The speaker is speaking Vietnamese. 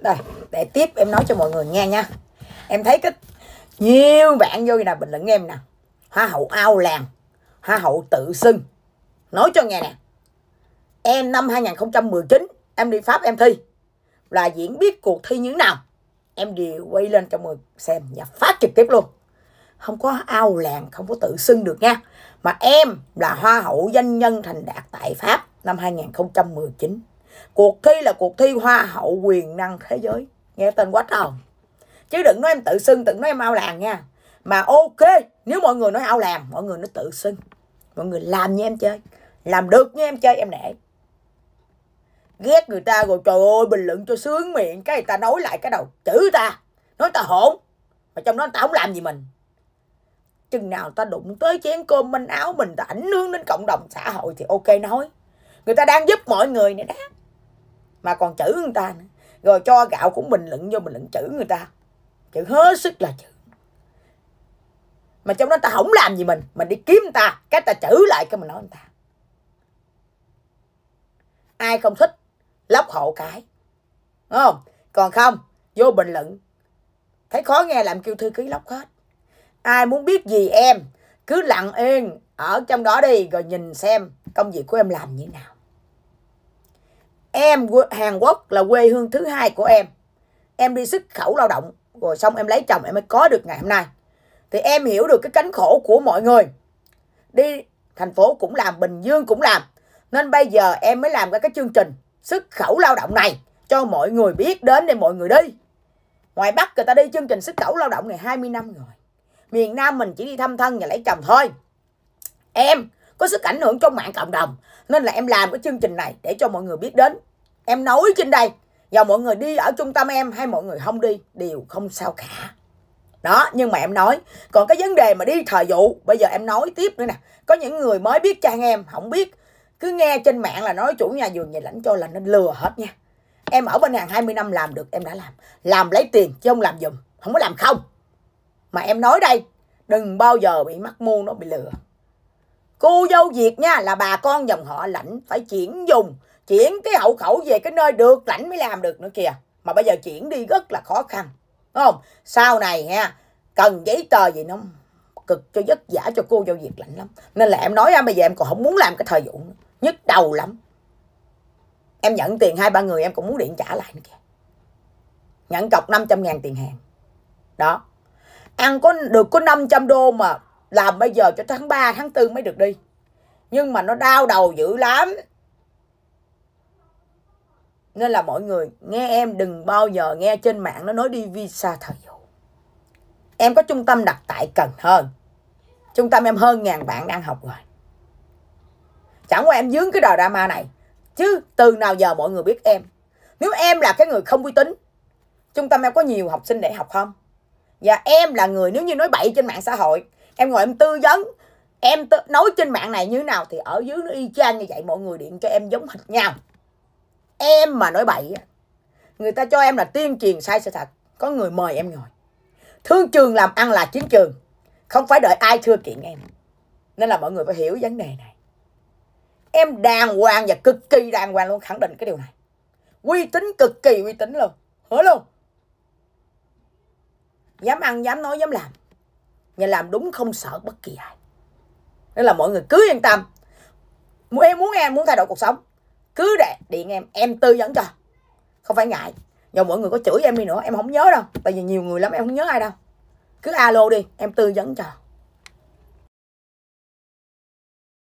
đây để tiếp em nói cho mọi người nghe nha em thấy cái nhiều bạn vô nè bình luận em nè hoa hậu ao làng hoa hậu tự xưng nói cho nghe nè em năm 2019 em đi Pháp em thi là diễn biết cuộc thi như thế nào em đều quay lên cho mọi người xem và phát trực tiếp luôn không có ao làng không có tự xưng được nha mà em là hoa hậu danh nhân thành đạt tại Pháp năm 2019 cuộc thi là cuộc thi hoa hậu quyền năng thế giới nghe tên quá trời chứ đừng nói em tự xưng đừng nói em ao làng nha mà ok nếu mọi người nói ao làm mọi người nói tự xưng mọi người làm như em chơi làm được như em chơi em nể ghét người ta rồi trời ơi bình luận cho sướng miệng cái người ta nói lại cái đầu chữ ta nói ta hỗn mà trong đó người ta không làm gì mình chừng nào ta đụng tới chén cơm manh áo mình ta ảnh hưởng đến cộng đồng xã hội thì ok nói người ta đang giúp mọi người này đó mà còn chữ người ta nữa rồi cho gạo cũng bình luận vô bình luận chữ người ta chữ hết sức là chữ mà trong đó ta không làm gì mình mình đi kiếm ta cái ta chữ lại cái mình nói người ta ai không thích lóc hộ cái đúng không còn không vô bình luận thấy khó nghe làm kêu thư ký lóc hết ai muốn biết gì em cứ lặng yên ở trong đó đi rồi nhìn xem công việc của em làm như thế nào em Hàn Quốc là quê hương thứ hai của em em đi xuất khẩu lao động rồi xong em lấy chồng em mới có được ngày hôm nay thì em hiểu được cái cánh khổ của mọi người đi thành phố cũng làm Bình Dương cũng làm nên bây giờ em mới làm ra cái chương trình xuất khẩu lao động này cho mọi người biết đến để mọi người đi ngoài Bắc người ta đi chương trình xuất khẩu lao động này 20 năm rồi miền Nam mình chỉ đi thăm thân và lấy chồng thôi em có sức ảnh hưởng trong mạng cộng đồng nên là em làm cái chương trình này để cho mọi người biết đến em nói trên đây và mọi người đi ở trung tâm em hay mọi người không đi đều không sao cả đó nhưng mà em nói còn cái vấn đề mà đi thời vụ bây giờ em nói tiếp nữa nè có những người mới biết trang em không biết cứ nghe trên mạng là nói chủ nhà vườn nhà lãnh cho là nên lừa hết nha em ở bên hàng 20 năm làm được em đã làm làm lấy tiền chứ không làm dùm không có làm không mà em nói đây đừng bao giờ bị mắc mua nó bị lừa cô dâu việt nha là bà con dòng họ lãnh phải chuyển dùng chuyển cái hậu khẩu về cái nơi được lãnh mới làm được nữa kìa mà bây giờ chuyển đi rất là khó khăn đúng không sau này nha cần giấy tờ gì nó cực cho vất vả cho cô dâu việt lạnh lắm nên là em nói bây giờ em còn không muốn làm cái thời vụ nữa nhức đầu lắm em nhận tiền hai ba người em cũng muốn điện trả lại nữa kìa nhận cọc 500 ngàn tiền hàng đó ăn có được có 500 đô mà làm bây giờ cho tháng 3, tháng 4 mới được đi. Nhưng mà nó đau đầu dữ lắm. Nên là mọi người nghe em đừng bao giờ nghe trên mạng nó nói đi visa thời vụ. Em có trung tâm đặt tại Cần hơn Trung tâm em hơn ngàn bạn đang học rồi. Chẳng qua em dướng cái đòi drama này. Chứ từ nào giờ mọi người biết em. Nếu em là cái người không uy tín. Trung tâm em có nhiều học sinh để học không? Và em là người nếu như nói bậy trên mạng xã hội em ngồi em tư vấn em tư, nói trên mạng này như nào thì ở dưới nó y chang như vậy mọi người điện cho em giống hệt nhau em mà nói bậy người ta cho em là tiên truyền sai sự thật có người mời em ngồi thương trường làm ăn là chiến trường không phải đợi ai thưa kiện em nên là mọi người phải hiểu vấn đề này em đàng hoàng và cực kỳ đàng hoàng luôn khẳng định cái điều này uy tín cực kỳ uy tín luôn hứa luôn dám ăn dám nói dám làm nhà làm đúng không sợ bất kỳ ai nên là mọi người cứ yên tâm muốn em muốn em muốn thay đổi cuộc sống cứ để điện em em tư vấn cho không phải ngại giờ mọi người có chửi em đi nữa em không nhớ đâu tại vì nhiều người lắm em không nhớ ai đâu cứ alo đi em tư vấn cho